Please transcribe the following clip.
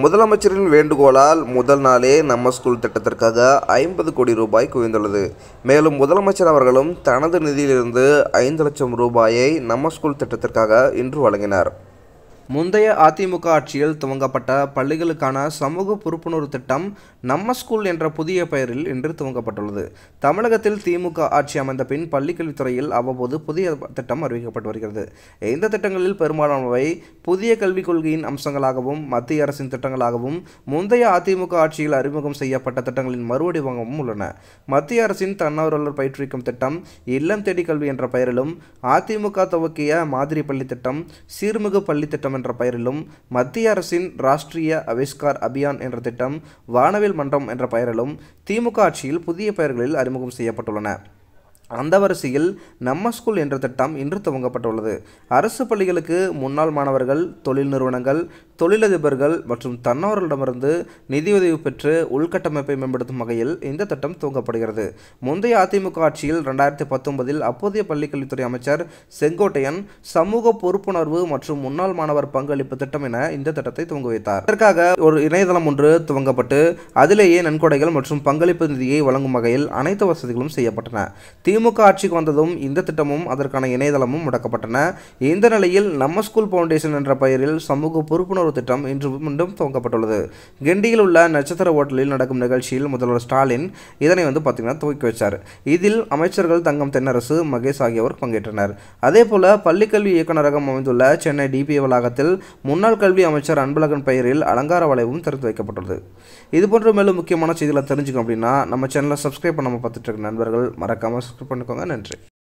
முதலமைச்சரின் வேண்டுகோளால் முதல் நாளே நம்ம ஸ்கூல் திட்டத்திற்காக ஐம்பது கோடி ரூபாய் குவிந்துள்ளது மேலும் முதலமைச்சர் அவர்களும் தனது நிதியிலிருந்து ஐந்து லட்சம் ரூபாயை நம்ம ஸ்கூல் திட்டத்திற்காக இன்று வழங்கினார் முந்தைய அதிமுக ஆட்சியில் துவங்கப்பட்ட பள்ளிகளுக்கான சமூக பொறுப்புணர்வு திட்டம் நம்ம ஸ்கூல் என்ற புதிய பெயரில் இன்று துவங்கப்பட்டுள்ளது தமிழகத்தில் திமுக ஆட்சி அமைந்த பின் பள்ளிக்கல்வித்துறையில் அவ்வப்போது புதிய திட்டம் அறிவிக்கப்பட்டு வருகிறது இந்த திட்டங்களில் பெரும்பாலானவை புதிய கல்விக் கொள்கையின் அம்சங்களாகவும் மத்திய அரசின் திட்டங்களாகவும் முந்தைய அதிமுக ஆட்சியில் அறிமுகம் செய்யப்பட்ட திட்டங்களின் மறுவடிவமும் உள்ளன மத்திய அரசின் தன்னார்வலர் பயிற்றுவிக்கும் திட்டம் இல்லம் தேடி கல்வி என்ற பெயரிலும் அதிமுக துவக்கிய மாதிரி பள்ளி திட்டம் சீர்மிகு பள்ளி திட்டம் என்ற பெயரிலும் மத்திய அரசின் ராஷ்டிரிய அவிஷ்கார் அபியான் என்ற திட்டம் வானவில் மன்றம் என்ற பெயரிலும் திமுக ஆட்சியில் புதிய பெயர்களில் அறிமுகம் செய்யப்பட்டுள்ளன அந்த வரிசையில் நம்ம ஸ்கூல் என்ற திட்டம் இன்று துவங்கப்பட்டுள்ளது அரசு பள்ளிகளுக்கு முன்னாள் மாணவர்கள் தொழில் நிறுவனங்கள் தொழிலதிபர்கள் மற்றும் தன்னோர்களிடமிருந்து நிதியுதவி பெற்று உள்கட்டமைப்பை மேம்படுத்தும் வகையில் இந்த திட்டம் துவங்கப்படுகிறது முந்தைய அதிமுக ஆட்சியில் ரெண்டாயிரத்தி பத்தொன்பதில் அப்போதைய பள்ளிக்கல்வித்துறை அமைச்சர் செங்கோட்டையன் சமூக பொறுப்புணர்வு மற்றும் முன்னாள் மாணவர் பங்களிப்பு திட்டம் என இந்த திட்டத்தை துவங்க வைத்தார் இதற்காக ஒரு இணையதளம் ஒன்று துவங்கப்பட்டு அதிலேயே நன்கொடைகள் மற்றும் பங்களிப்பு நிதியை வழங்கும் வகையில் அனைத்து வசதிகளும் செய்யப்பட்டன திமுக ஆட்சிக்கு வந்ததும் இந்த திட்டமும் அதற்கான இணையதளமும் முடக்கப்பட்டன இந்த நிலையில் நம்ம ஸ்கூல் பவுண்டேஷன் என்ற பெயரில் சமூக பொறுப்புணர்வு புத்துணர்வு திட்டம் இன்று மீண்டும் துவங்கப்பட்டுள்ளது கிண்டியில் உள்ள நட்சத்திர ஓட்டலில் நடக்கும் நிகழ்ச்சியில் முதல்வர் ஸ்டாலின் இதனை வந்து பார்த்திங்கன்னா துவக்கி வச்சார் இதில் அமைச்சர்கள் தங்கம் தென்னரசு மகேஷ் ஆகியோர் பங்கேற்றனர் அதே போல் பள்ளிக்கல்வி இயக்குநரகம் அமைந்துள்ள சென்னை டிபிஏ வளாகத்தில் முன்னாள் கல்வி அமைச்சர் அன்பழகன் பெயரில் அலங்கார வளைவும் திறந்து வைக்கப்பட்டுள்ளது இதுபோன்ற மேலும் முக்கியமான செய்திகளை தெரிஞ்சுக்கணும் அப்படின்னா நம்ம சேனலை சப்ஸ்கிரைப் பண்ணாமல் பார்த்துட்டு இருக்க நண்பர்கள் மறக்காமல் சப்ஸ்கிரைப் பண்ணிக்கோங்க நன்றி